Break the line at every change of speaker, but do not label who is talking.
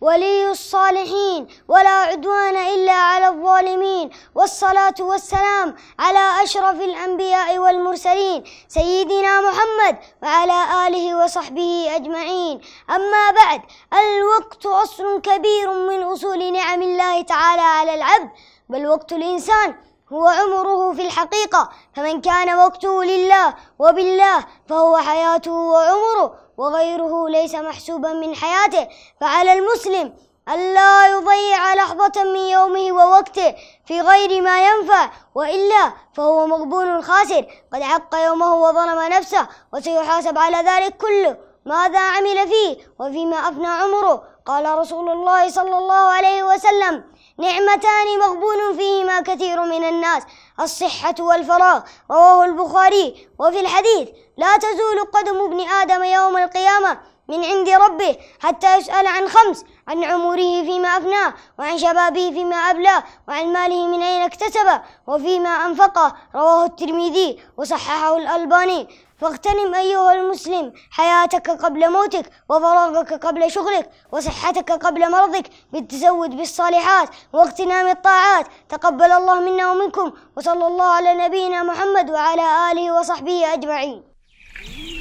ولي الصالحين ولا عدوان إلا على الظالمين والصلاة والسلام على أشرف الأنبياء والمرسلين سيدنا محمد وعلى آله وصحبه أجمعين أما بعد الوقت أصل كبير من أصول نعم الله تعالى على العبد بل وقت الإنسان هو عمره في الحقيقة فمن كان وقته لله وبالله فهو حياته وعمره وغيره ليس محسوبا من حياته فعلى المسلم ألا يضيع لحظة من يومه ووقته في غير ما ينفع وإلا فهو مغبون خاسر قد عق يومه وظلم نفسه وسيحاسب على ذلك كله ماذا عمل فيه وفيما أفنى عمره قال رسول الله صلى الله عليه وسلم نعمتان مغبون فيهما كثير من الناس الصحة والفراغ رواه البخاري وفي الحديث لا تزول قدم ابن آدم يوم القيامة من عند ربه حتى يسأل عن خمس عن عمره فيما أفناه وعن شبابه فيما أبلاه وعن ماله من أين اكتسبه وفيما أنفقه رواه الترمذي وصححه الألباني فاغتنم أيها المسلم حياتك قبل موتك وفراغك قبل شغلك وصحتك قبل مرضك بالتزود بالصالحات واغتنام الطاعات تقبل الله منا ومنكم وصلى الله على نبينا محمد وعلى آله وصحبه أجمعين